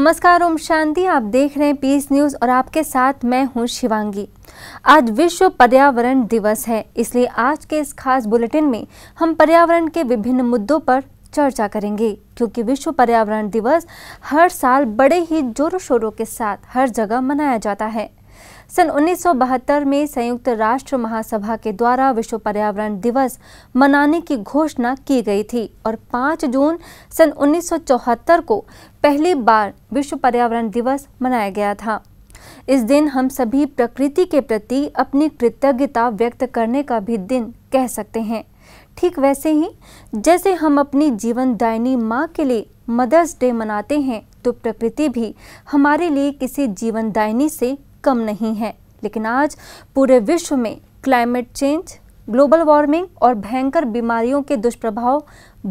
नमस्कार ओम शांति आप देख रहे हैं पीस न्यूज और आपके साथ मैं हूं शिवांगी आज विश्व पर्यावरण दिवस है इसलिए आज के इस खास बुलेटिन में हम पर्यावरण के विभिन्न मुद्दों पर चर्चा करेंगे क्योंकि विश्व पर्यावरण दिवस हर साल बड़े ही जोरों शोरों के साथ हर जगह मनाया जाता है सन 1972 में संयुक्त राष्ट्र महासभा के द्वारा विश्व पर्यावरण दिवस मनाने की घोषणा की गई थी और 5 जून सन 1974 को पहली बार विश्व पर्यावरण दिवस मनाया गया था इस दिन हम सभी प्रकृति के प्रति अपनी कृतज्ञता व्यक्त करने का भी दिन कह सकते हैं ठीक वैसे ही जैसे हम अपनी जीवन दायनी माँ के लिए मदर्स डे मनाते हैं तो प्रकृति भी हमारे लिए किसी दायनी से कम नहीं है लेकिन आज पूरे विश्व में क्लाइमेट चेंज ग्लोबल वार्मिंग और भयंकर बीमारियों के दुष्प्रभाव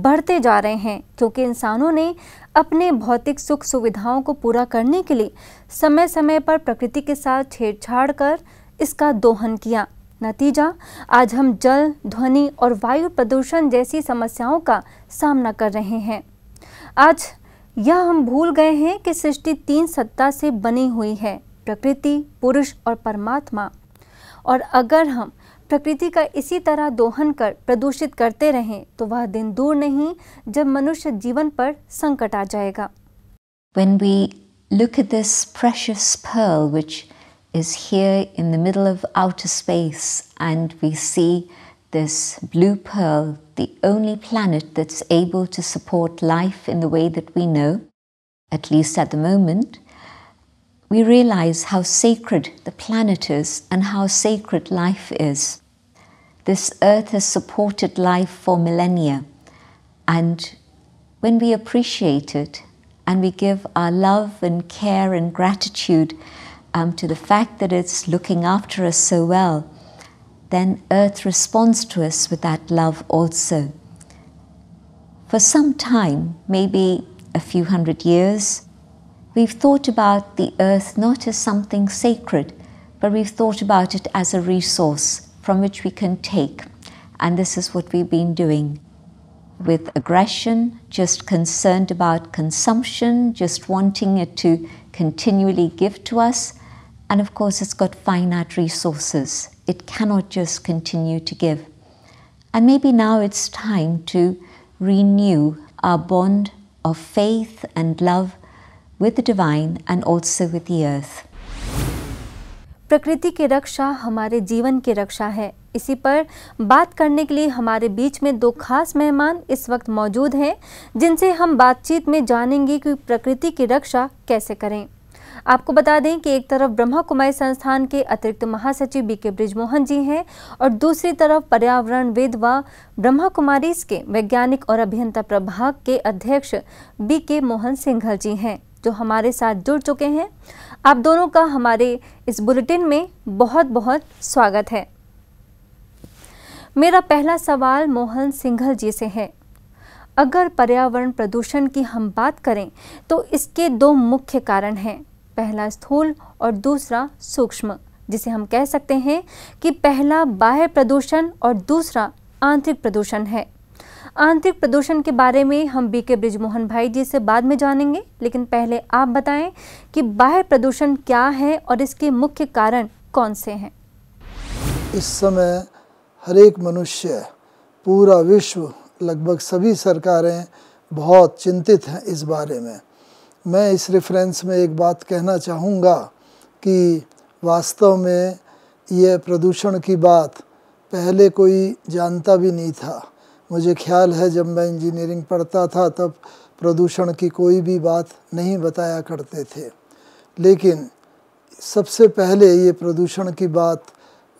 बढ़ते जा रहे हैं क्योंकि इंसानों ने अपने भौतिक सुख सुविधाओं को पूरा करने के लिए समय समय पर प्रकृति के साथ छेड़छाड़ कर इसका दोहन किया नतीजा आज हम जल ध्वनि और वायु प्रदूषण जैसी समस्याओं का सामना कर रहे हैं आज यह हम भूल गए हैं कि सृष्टि तीन सत्ता से बनी हुई है प्रकृति पुरुष और परमात्मा और अगर हम प्रकृति का इसी तरह दोहन कर प्रदूषित करते रहें तो वह दिन दूर नहीं जब मनुष्य जीवन पर संकट आ जाएगा When we look at this precious pearl which is here in the middle of outer space and we see this blue pearl, the only planet that's able to support life in the way that we know, at least at the moment, we realize how sacred the planet is and how sacred life is. This earth has supported life for millennia, and when we appreciate it and we give our love and care and gratitude um, to the fact that it's looking after us so well, then earth responds to us with that love also. For some time, maybe a few hundred years, We've thought about the earth not as something sacred, but we've thought about it as a resource from which we can take. And this is what we've been doing with aggression, just concerned about consumption, just wanting it to continually give to us. And of course, it's got finite resources. It cannot just continue to give. And maybe now it's time to renew our bond of faith and love with the divine and also with the earth. प्रकृति की रक्षा हमारे जीवन की रक्षा है इसी पर बात करने के लिए हमारे बीच में दो खास मेहमान इस वक्त मौजूद हैं जिनसे हम बातचीत में जानेंगे कि प्रकृति की रक्षा कैसे करें आपको बता दें कि एक तरफ ब्रह्मा कुमारी संस्थान के अतिरिक्त महासचिव बी के ब्रिजमोहन जी हैं और दूसरी तरफ पर्यावरण वेद व ब्रह्मा कुमारी के वैज्ञानिक और अभियंता प्रभाग के अध्यक्ष बी के मोहन सिंघल जी हैं जो हमारे साथ जुड़ चुके हैं आप दोनों का हमारे इस बुलेटिन में बहुत बहुत स्वागत है मेरा पहला सवाल मोहन सिंघल जी से है अगर पर्यावरण प्रदूषण की हम बात करें तो इसके दो मुख्य कारण हैं पहला स्थूल और दूसरा सूक्ष्म जिसे हम कह सकते हैं कि पहला बाह्य प्रदूषण और दूसरा आंतरिक प्रदूषण है आंतरिक प्रदूषण के बारे में हम बी के ब्रिजमोहन भाई जी से बाद में जानेंगे लेकिन पहले आप बताएं कि बाह्य प्रदूषण क्या है और इसके मुख्य कारण कौन से हैं इस समय हर एक मनुष्य पूरा विश्व लगभग सभी सरकारें बहुत चिंतित हैं इस बारे में मैं इस रेफरेंस में एक बात कहना चाहूँगा कि वास्तव में यह प्रदूषण की बात पहले कोई जानता भी नहीं था मुझे ख्याल है जब मैं इंजीनियरिंग पढ़ता था तब प्रदूषण की कोई भी बात नहीं बताया करते थे लेकिन सबसे पहले ये प्रदूषण की बात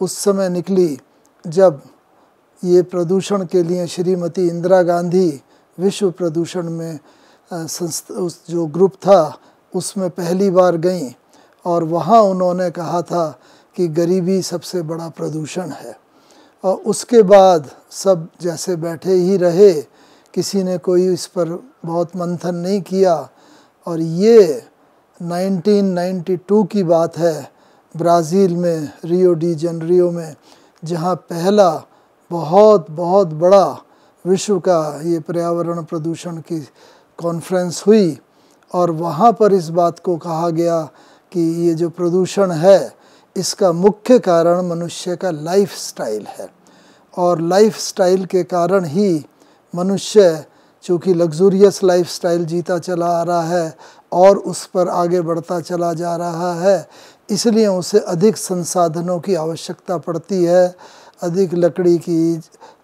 उस समय निकली जब ये प्रदूषण के लिए श्रीमती इंदिरा गांधी विश्व प्रदूषण में संस्था उस जो ग्रुप था उसमें पहली बार गई और वहाँ उन्होंने कहा था कि गरीबी सबसे बड़ा प्रदूषण है और उसके बाद सब जैसे बैठे ही रहे किसी ने कोई इस पर बहुत मंथन नहीं किया और ये 1992 की बात है ब्राज़ील में रियो डी जनरियो में जहाँ पहला बहुत बहुत बड़ा विश्व का ये पर्यावरण प्रदूषण की कॉन्फ्रेंस हुई और वहाँ पर इस बात को कहा गया कि ये जो प्रदूषण है इसका मुख्य कारण मनुष्य का लाइफस्टाइल है और लाइफस्टाइल के कारण ही मनुष्य चूँकि लग्जूरियस लाइफस्टाइल जीता चला आ रहा है और उस पर आगे बढ़ता चला जा रहा है इसलिए उसे अधिक संसाधनों की आवश्यकता पड़ती है अधिक लकड़ी की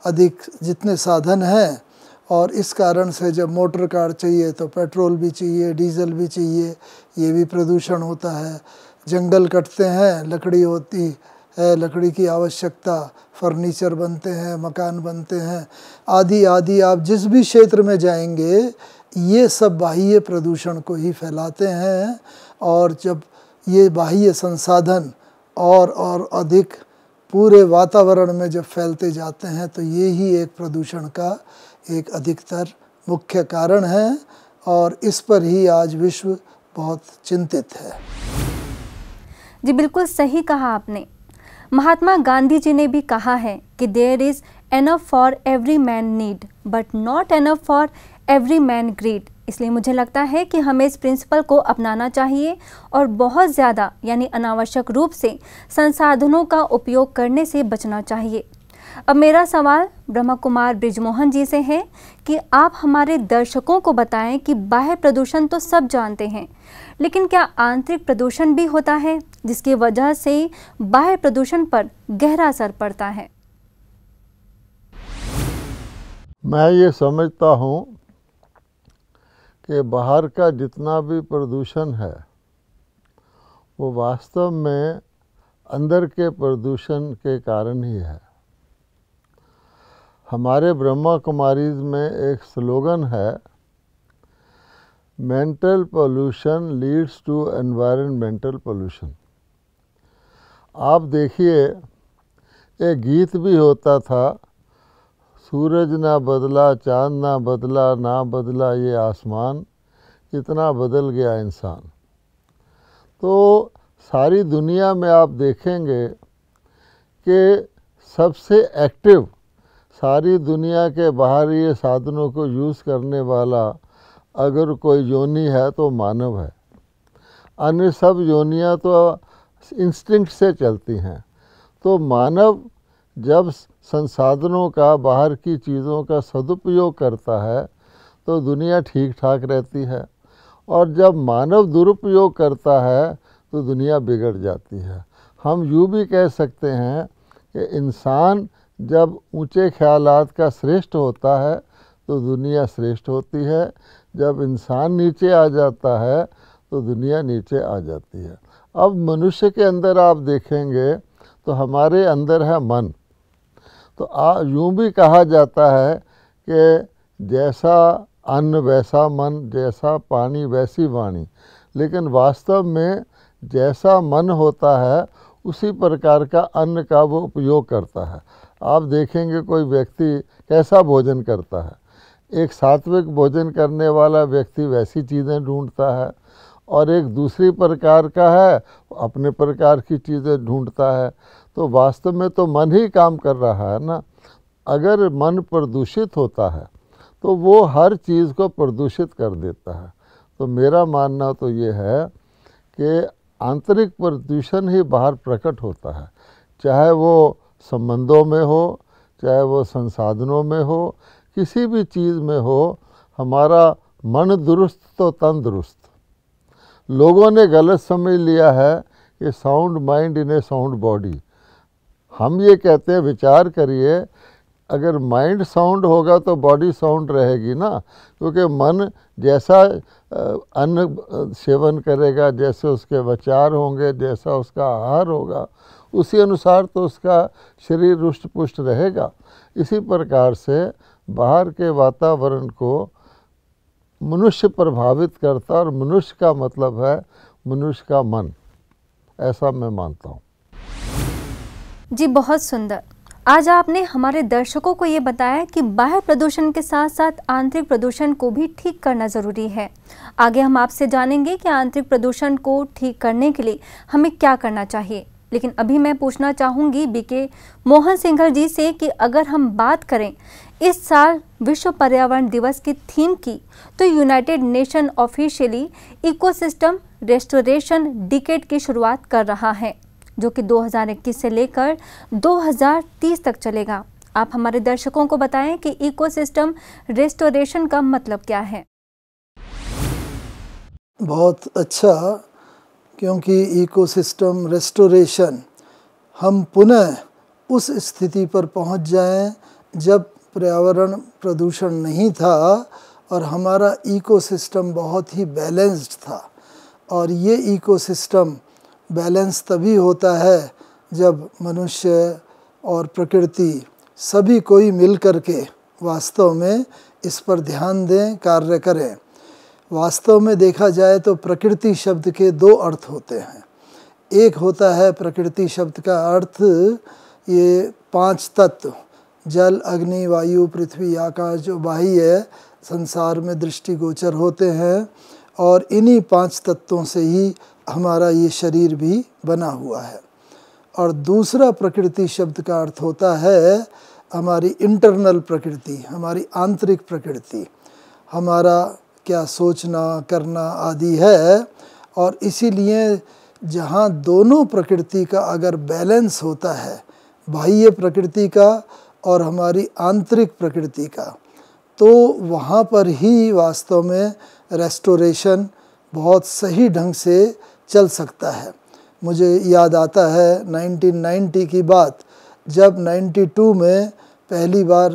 अधिक जितने साधन हैं और इस कारण से जब मोटर कार चाहिए तो पेट्रोल भी चाहिए डीजल भी चाहिए ये भी प्रदूषण होता है जंगल कटते हैं लकड़ी होती है लकड़ी की आवश्यकता फर्नीचर बनते हैं मकान बनते हैं आदि आदि आप जिस भी क्षेत्र में जाएंगे ये सब बाह्य प्रदूषण को ही फैलाते हैं और जब ये बाह्य संसाधन और और अधिक पूरे वातावरण में जब फैलते जाते हैं तो ये ही एक प्रदूषण का एक अधिकतर मुख्य कारण है और इस पर ही आज विश्व बहुत चिंतित है जी बिल्कुल सही कहा आपने महात्मा गांधी जी ने भी कहा है कि there is enough for every man need but not enough for every man greed इसलिए मुझे लगता है कि हमें इस प्रिंसिपल को अपनाना चाहिए और बहुत ज़्यादा यानी अनावश्यक रूप से संसाधनों का उपयोग करने से बचना चाहिए अब मेरा सवाल ब्रह्म कुमार ब्रिजमोहन जी से है कि आप हमारे दर्शकों को बताएं कि बाह्य प्रदूषण तो सब जानते हैं लेकिन क्या आंतरिक प्रदूषण भी होता है जिसकी वजह से बाह्य प्रदूषण पर गहरा असर पड़ता है मैं ये समझता हूँ कि बाहर का जितना भी प्रदूषण है वो वास्तव में अंदर के प्रदूषण के कारण ही है हमारे ब्रह्मा कुमारीज में एक स्लोगन है mental pollution leads to environmental pollution आप देखिए एक गीत भी होता था सूरज ना बदला चांद ना बदला ना बदला ये आसमान इतना बदल गया इंसान तो सारी दुनिया में आप देखेंगे कि सबसे एक्टिव सारी दुनिया के बाहरी साधनों को यूज़ करने वाला अगर कोई योनी है तो मानव है अन्य सब योनियाँ तो इंस्टिंक्ट से चलती हैं तो मानव जब संसाधनों का बाहर की चीज़ों का सदुपयोग करता है तो दुनिया ठीक ठाक रहती है और जब मानव दुरुपयोग करता है तो दुनिया बिगड़ जाती है हम यूँ भी कह सकते हैं कि इंसान जब ऊंचे ख्यालात का श्रेष्ठ होता है तो दुनिया श्रेष्ठ होती है जब इंसान नीचे आ जाता है तो दुनिया नीचे आ जाती है अब मनुष्य के अंदर आप देखेंगे तो हमारे अंदर है मन तो यूँ भी कहा जाता है कि जैसा अन्न वैसा मन जैसा पानी वैसी वाणी लेकिन वास्तव में जैसा मन होता है उसी प्रकार का अन्न का वो उपयोग करता है आप देखेंगे कोई व्यक्ति कैसा भोजन करता है एक सात्विक भोजन करने वाला व्यक्ति वैसी चीज़ें ढूंढता है और एक दूसरी प्रकार का है अपने प्रकार की चीज़ें ढूंढता है तो वास्तव में तो मन ही काम कर रहा है ना अगर मन प्रदूषित होता है तो वो हर चीज़ को प्रदूषित कर देता है तो मेरा मानना तो ये है कि आंतरिक प्रदूषण ही बाहर प्रकट होता है चाहे वो संबंधों में हो चाहे वो संसाधनों में हो किसी भी चीज़ में हो हमारा मन दुरुस्त तो तंदुरुस्त लोगों ने गलत समझ लिया है कि sound mind in a sound body हम ये कहते हैं विचार करिए अगर माइंड साउंड होगा तो बॉडी साउंड रहेगी ना क्योंकि मन जैसा अन्न सेवन करेगा जैसे उसके विचार होंगे जैसा उसका आहार होगा उसी अनुसार तो उसका शरीर रुष्ट पुष्ट रहेगा इसी प्रकार से बाहर के वातावरण को मनुष्य प्रभावित करता और मनुष्य का मतलब है मनुष्य का मन ऐसा मैं मानता हूँ जी बहुत सुंदर आज आपने हमारे दर्शकों को ये बताया कि बाह्य प्रदूषण के साथ साथ आंतरिक प्रदूषण को भी ठीक करना ज़रूरी है आगे हम आपसे जानेंगे कि आंतरिक प्रदूषण को ठीक करने के लिए हमें क्या करना चाहिए लेकिन अभी मैं पूछना चाहूंगी बीके मोहन सिंघल जी से कि अगर हम बात करें इस साल विश्व पर्यावरण दिवस की थीम की तो United Nation officially ecosystem restoration decade की शुरुआत कर रहा है जो कि 2021 से लेकर 2030 तक चलेगा आप हमारे दर्शकों को बताएं कि इकोसिस्टम रेस्टोरेशन का मतलब क्या है बहुत अच्छा क्योंकि इकोसिस्टम रेस्टोरेशन हम पुनः उस स्थिति पर पहुंच जाएं जब पर्यावरण प्रदूषण नहीं था और हमारा इकोसिस्टम बहुत ही बैलेंस्ड था और ये इकोसिस्टम बैलेंस तभी होता है जब मनुष्य और प्रकृति सभी कोई मिल कर के वास्तव में इस पर ध्यान दें कार्य करें वास्तव में देखा जाए तो प्रकृति शब्द के दो अर्थ होते हैं एक होता है प्रकृति शब्द का अर्थ ये पांच तत्व जल अग्नि वायु पृथ्वी आकाश जो बाह्य संसार में दृष्टिगोचर होते हैं और इन्हीं पांच तत्वों से ही हमारा ये शरीर भी बना हुआ है और दूसरा प्रकृति शब्द का अर्थ होता है हमारी इंटरनल प्रकृति हमारी आंतरिक प्रकृति हमारा क्या सोचना करना आदि है और इसीलिए जहाँ दोनों प्रकृति का अगर बैलेंस होता है बाह्य प्रकृति का और हमारी आंतरिक प्रकृति का तो वहाँ पर ही वास्तव में रेस्टोरेशन बहुत सही ढंग से चल सकता है मुझे याद आता है 1990 की बात जब 92 में पहली बार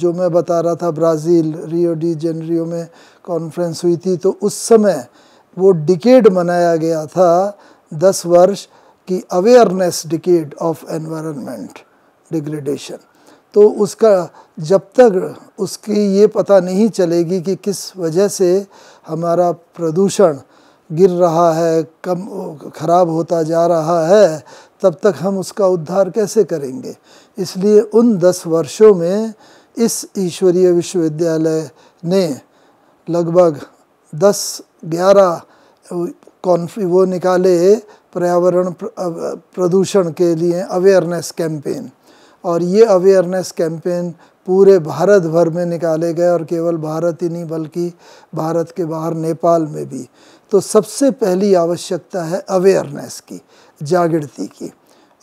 जो मैं बता रहा था ब्राज़ील रियो डी जनरियो में कॉन्फ्रेंस हुई थी तो उस समय वो डिकेड मनाया गया था दस वर्ष की awareness decade of environment degradation तो उसका जब तक उसकी ये पता नहीं चलेगी कि किस वजह से हमारा प्रदूषण गिर रहा है कम ख़राब होता जा रहा है तब तक हम उसका उद्धार कैसे करेंगे इसलिए उन दस वर्षों में इस ईश्वरीय विश्वविद्यालय ने लगभग दस ग्यारह कॉन्फ वो निकाले पर्यावरण प्रदूषण के लिए अवेयरनेस कैंपेन और ये अवेयरनेस कैंपेन पूरे भारत भर में निकाले गए और केवल भारत ही नहीं बल्कि भारत के बाहर नेपाल में भी तो सबसे पहली आवश्यकता है अवेयरनेस की जागृति की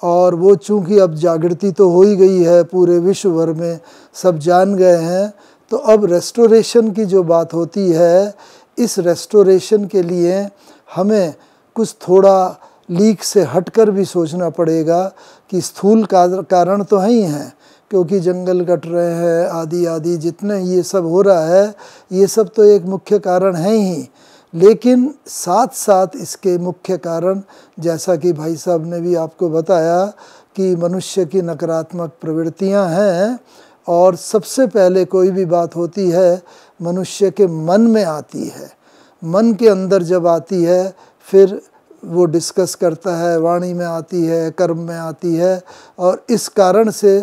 और वो चूंकि अब जागृति तो हो ही गई है पूरे विश्व भर में सब जान गए हैं तो अब रेस्टोरेशन की जो बात होती है इस रेस्टोरेशन के लिए हमें कुछ थोड़ा लीक से हटकर भी सोचना पड़ेगा कि स्थूल कारण तो है ही हैं क्योंकि जंगल कट रहे हैं आदि आदि जितने ये सब हो रहा है ये सब तो एक मुख्य कारण है ही लेकिन साथ साथ इसके मुख्य कारण जैसा कि भाई साहब ने भी आपको बताया कि मनुष्य की नकारात्मक प्रवृत्तियां हैं और सबसे पहले कोई भी बात होती है मनुष्य के मन में आती है मन के अंदर जब आती है फिर वो डिस्कस करता है वाणी में आती है कर्म में आती है और इस कारण से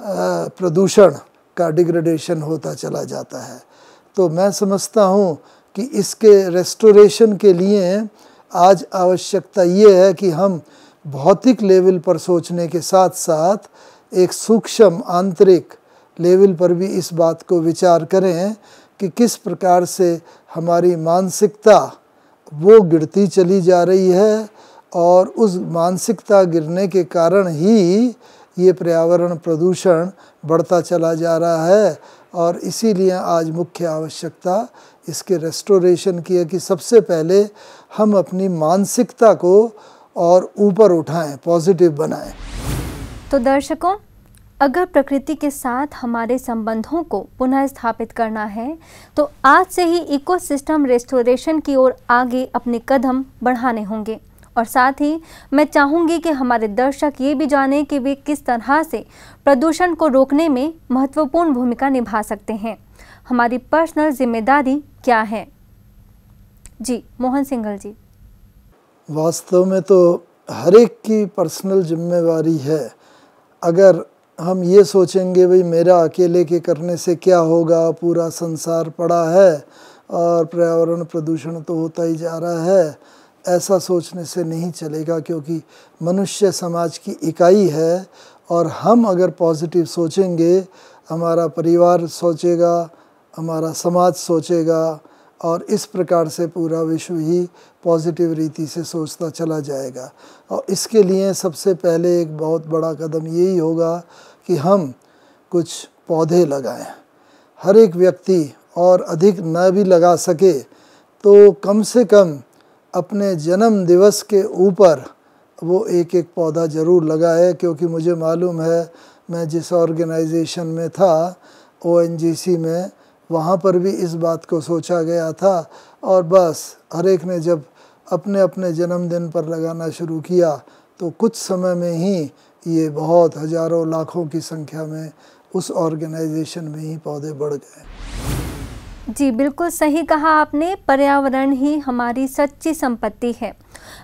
प्रदूषण का डिग्रेडेशन होता चला जाता है तो मैं समझता हूँ कि इसके रेस्टोरेशन के लिए आज आवश्यकता ये है कि हम भौतिक लेवल पर सोचने के साथ साथ एक सूक्ष्म आंतरिक लेवल पर भी इस बात को विचार करें कि किस प्रकार से हमारी मानसिकता वो गिरती चली जा रही है और उस मानसिकता गिरने के कारण ही ये पर्यावरण प्रदूषण बढ़ता चला जा रहा है और इसीलिए आज मुख्य आवश्यकता इसके रेस्टोरेशन किया कि सबसे पहले हम अपनी मानसिकता को और ऊपर उठाएं पॉजिटिव बनाएं तो दर्शकों अगर प्रकृति के साथ हमारे संबंधों को पुनः स्थापित करना है तो आज से ही इकोसिस्टम रेस्टोरेशन की ओर आगे अपने कदम बढ़ाने होंगे और साथ ही मैं चाहूंगी कि हमारे दर्शक ये भी जानें कि वे किस तरह से प्रदूषण को रोकने में महत्वपूर्ण भूमिका निभा सकते हैं हमारी पर्सनल जिम्मेदारी क्या है जी मोहन सिंघल जी वास्तव में तो हर एक की पर्सनल जिम्मेवारी है अगर हम ये सोचेंगे भाई मेरा अकेले के करने से क्या होगा पूरा संसार पड़ा है और पर्यावरण प्रदूषण तो होता ही जा रहा है ऐसा सोचने से नहीं चलेगा क्योंकि मनुष्य समाज की इकाई है और हम अगर पॉजिटिव सोचेंगे हमारा परिवार सोचेगा हमारा समाज सोचेगा और इस प्रकार से पूरा विश्व ही पॉजिटिव रीति से सोचता चला जाएगा और इसके लिए सबसे पहले एक बहुत बड़ा कदम यही होगा कि हम कुछ पौधे लगाएं हर एक व्यक्ति और अधिक न भी लगा सके तो कम से कम अपने जन्म दिवस के ऊपर वो एक एक पौधा ज़रूर लगाए क्योंकि मुझे मालूम है मैं जिस ऑर्गेनाइजेशन में था ओ में वहाँ पर भी इस बात को सोचा गया था और बस हर एक ने जब अपने अपने जन्मदिन पर लगाना शुरू किया तो कुछ समय में ही ये बहुत हज़ारों लाखों की संख्या में उस ऑर्गेनाइजेशन में ही पौधे बढ़ गए जी बिल्कुल सही कहा आपने पर्यावरण ही हमारी सच्ची संपत्ति है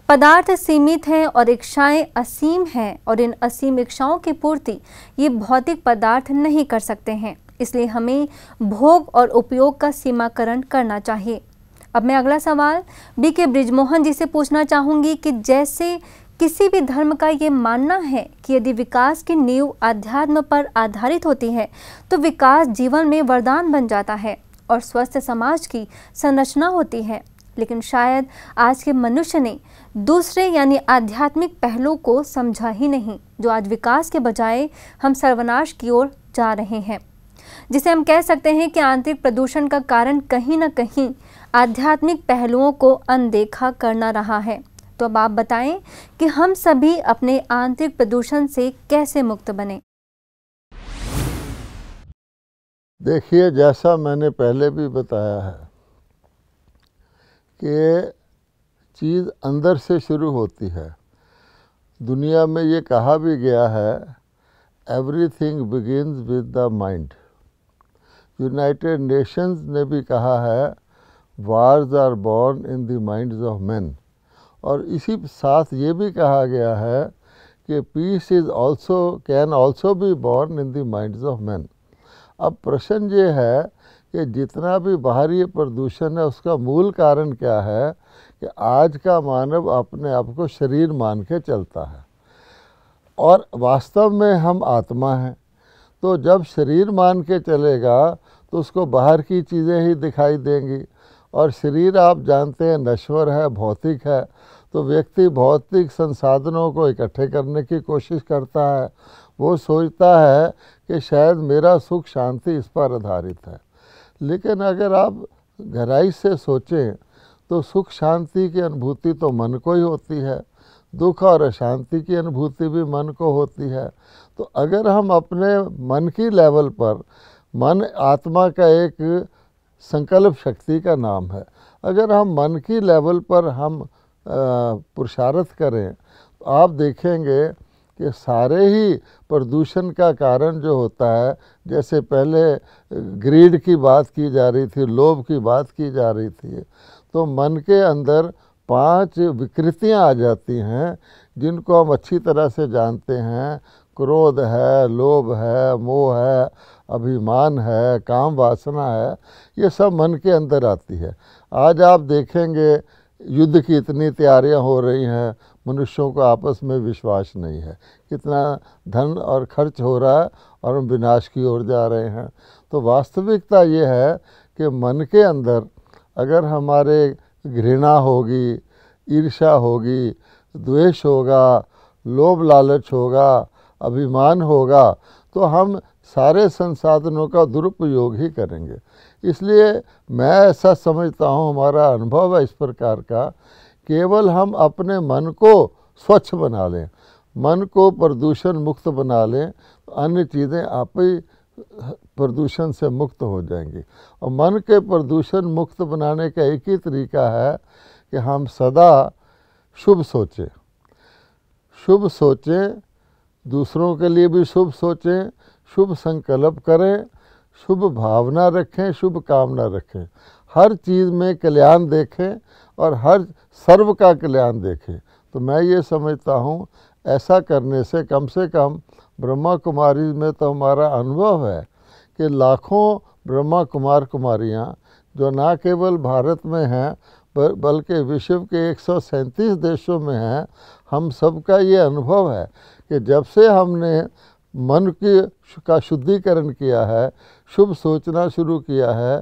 पदार्थ सीमित हैं और इच्छाएं असीम हैं और इन असीम इच्छाओं की पूर्ति ये भौतिक पदार्थ नहीं कर सकते हैं इसलिए हमें भोग और उपयोग का सीमाकरण करना चाहिए अब मैं अगला सवाल बीके के ब्रिजमोहन जी से पूछना चाहूँगी कि जैसे किसी भी धर्म का ये मानना है कि यदि विकास की नींव अध्यात्म पर आधारित होती है तो विकास जीवन में वरदान बन जाता है और स्वस्थ समाज की संरचना होती है लेकिन शायद आज के मनुष्य ने दूसरे यानी आध्यात्मिक पहलुओं को समझा ही नहीं जो आज विकास के बजाय हम सर्वनाश की ओर जा रहे हैं जिसे हम कह सकते हैं कि आंतरिक प्रदूषण का कारण कहीं ना कहीं आध्यात्मिक पहलुओं को अनदेखा करना रहा है तो अब आप बताएं कि हम सभी अपने आंतरिक प्रदूषण से कैसे मुक्त बने देखिए जैसा मैंने पहले भी बताया है कि चीज़ अंदर से शुरू होती है दुनिया में ये कहा भी गया है everything begin with the mind United Nations ने भी कहा है wars are born in the minds of man और इसी साथ ये भी कहा गया है कि peace is also can also be born in the minds of man अब प्रश्न ये है कि जितना भी बाहरी प्रदूषण है उसका मूल कारण क्या है कि आज का मानव अपने आप को शरीर मान के चलता है और वास्तव में हम आत्मा हैं तो जब शरीर मान के चलेगा तो उसको बाहर की चीज़ें ही दिखाई देंगी और शरीर आप जानते हैं नश्वर है भौतिक है तो व्यक्ति भौतिक संसाधनों को इकट्ठे करने की कोशिश करता है वो सोचता है कि शायद मेरा सुख शांति इस पर आधारित है लेकिन अगर आप गहराई से सोचें तो सुख शांति की अनुभूति तो मन को ही होती है दुख और अशांति की अनुभूति भी मन को होती है तो अगर हम अपने मन की लेवल पर मन आत्मा का एक संकल्प शक्ति का नाम है अगर हम मन की लेवल पर हम पुरुषार्थ करें तो आप देखेंगे कि सारे ही प्रदूषण का कारण जो होता है जैसे पहले ग्रीड की बात की जा रही थी लोभ की बात की जा रही थी तो मन के अंदर पांच विकृतियां आ जाती हैं जिनको हम अच्छी तरह से जानते हैं क्रोध है लोभ है मोह है अभिमान है काम वासना है ये सब मन के अंदर आती है आज आप देखेंगे युद्ध की इतनी तैयारियां हो रही हैं मनुष्यों को आपस में विश्वास नहीं है कितना धन और खर्च हो रहा है और हम विनाश की ओर जा रहे हैं तो वास्तविकता ये है कि मन के अंदर अगर हमारे घृणा होगी ईर्षा होगी द्वेष होगा लोभ लालच होगा अभिमान होगा तो हम सारे संसाधनों का दुरुपयोग ही करेंगे इसलिए मैं ऐसा समझता हूँ हमारा अनुभव है इस प्रकार का केवल हम अपने मन को स्वच्छ बना लें मन को प्रदूषण मुक्त बना लें तो अन्य चीज़ें आप ही प्रदूषण से मुक्त हो जाएंगी और मन के प्रदूषण मुक्त बनाने का एक ही तरीका है कि हम सदा शुभ सोचें शुभ सोचें दूसरों के लिए भी शुभ सोचें शुभ संकल्प करें शुभ भावना रखें शुभ कामना रखें हर चीज़ में कल्याण देखें और हर सर्व का कल्याण देखें तो मैं ये समझता हूँ ऐसा करने से कम से कम ब्रह्मा कुमारी में तो हमारा अनुभव है कि लाखों ब्रह्मा कुमार कुमारियाँ जो ना केवल भारत में हैं बल्कि विश्व के एक देशों में हैं हम सबका ये अनुभव है कि जब से हमने मन की का शुद्धिकरण किया है शुभ सोचना शुरू किया है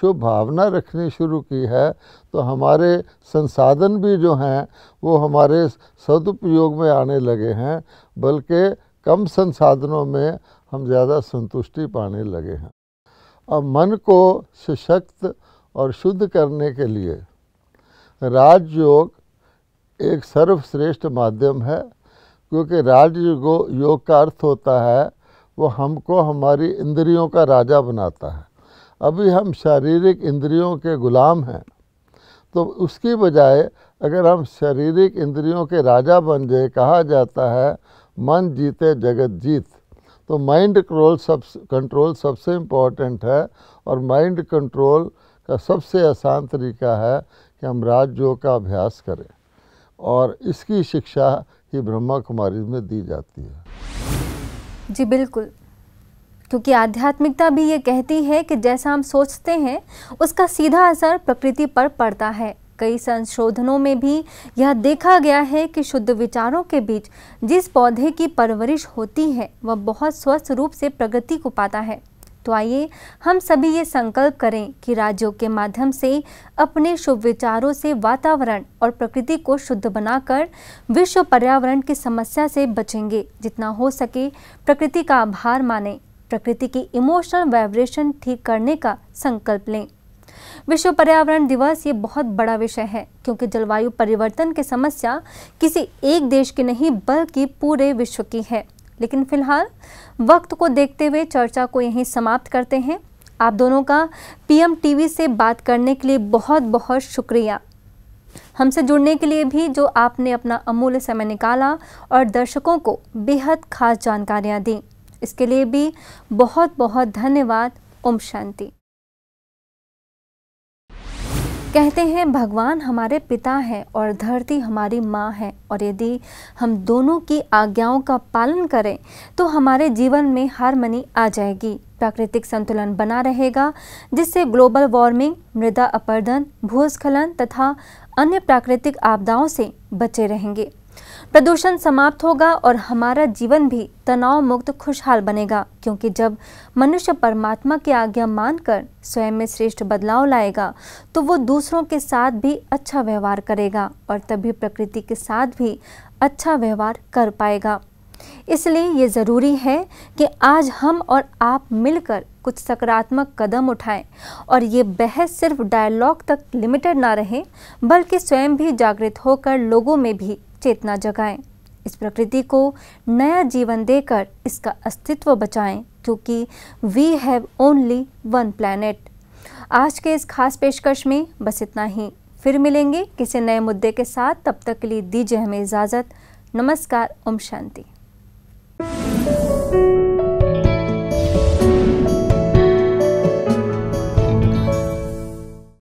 शुभ भावना रखनी शुरू की है तो हमारे संसाधन भी जो हैं वो हमारे सदुपयोग में आने लगे हैं बल्कि कम संसाधनों में हम ज़्यादा संतुष्टि पाने लगे हैं अब मन को सशक्त और शुद्ध करने के लिए राजयोग एक सर्वश्रेष्ठ माध्यम है क्योंकि राज योग का अर्थ होता है वो हमको हमारी इंद्रियों का राजा बनाता है अभी हम शारीरिक इंद्रियों के गुलाम हैं तो उसकी बजाय अगर हम शारीरिक इंद्रियों के राजा बन जाए कहा जाता है मन जीते जगत जीत तो माइंड कंट्रोल सब कंट्रोल सबसे इम्पॉर्टेंट है और माइंड कंट्रोल का सबसे आसान तरीका है कि हम राजयोग का अभ्यास करें और इसकी शिक्षा ये ब्रह्मा कुमारी में दी जाती है जी बिल्कुल क्योंकि आध्यात्मिकता भी ये कहती है कि जैसा हम सोचते हैं उसका सीधा असर प्रकृति पर पड़ता है कई संशोधनों में भी यह देखा गया है कि शुद्ध विचारों के बीच जिस पौधे की परवरिश होती है वह बहुत स्वस्थ रूप से प्रगति को पाता है तो आइए हम सभी ये संकल्प करें कि राज्यों के माध्यम से अपने शुभ विचारों से वातावरण और प्रकृति को शुद्ध बनाकर विश्व पर्यावरण की समस्या से बचेंगे जितना हो सके प्रकृति का आभार माने प्रकृति की इमोशनल वाइब्रेशन ठीक करने का संकल्प लें विश्व पर्यावरण दिवस ये बहुत बड़ा विषय है क्योंकि जलवायु परिवर्तन की समस्या किसी एक देश की नहीं बल्कि पूरे विश्व की है लेकिन फिलहाल वक्त को देखते हुए चर्चा को यहीं समाप्त करते हैं आप दोनों का पीएम टीवी से बात करने के लिए बहुत बहुत शुक्रिया हमसे जुड़ने के लिए भी जो आपने अपना अमूल्य समय निकाला और दर्शकों को बेहद खास जानकारियाँ दी इसके लिए भी बहुत बहुत धन्यवाद ओम शांति कहते हैं भगवान हमारे पिता हैं और धरती हमारी माँ है और यदि हम दोनों की आज्ञाओं का पालन करें तो हमारे जीवन में हारमनी आ जाएगी प्राकृतिक संतुलन बना रहेगा जिससे ग्लोबल वार्मिंग मृदा अपर्दन भूस्खलन तथा अन्य प्राकृतिक आपदाओं से बचे रहेंगे प्रदूषण समाप्त होगा और हमारा जीवन भी तनाव मुक्त खुशहाल बनेगा क्योंकि जब मनुष्य परमात्मा की आज्ञा मानकर स्वयं में श्रेष्ठ बदलाव लाएगा तो वो दूसरों के साथ भी अच्छा व्यवहार करेगा और तभी प्रकृति के साथ भी अच्छा व्यवहार कर पाएगा इसलिए ये ज़रूरी है कि आज हम और आप मिलकर कुछ सकारात्मक कदम उठाएं और ये बहस सिर्फ डायलॉग तक लिमिटेड ना रहे बल्कि स्वयं भी जागृत होकर लोगों में भी चेतना जगाएं इस प्रकृति को नया जीवन देकर इसका अस्तित्व बचाएं क्योंकि we have only one planet आज के इस खास पेशकश में बस इतना ही फिर मिलेंगे किसी नए मुद्दे के साथ तब तक के लिए दीजिए हमें इजाज़त नमस्कार ओम शांति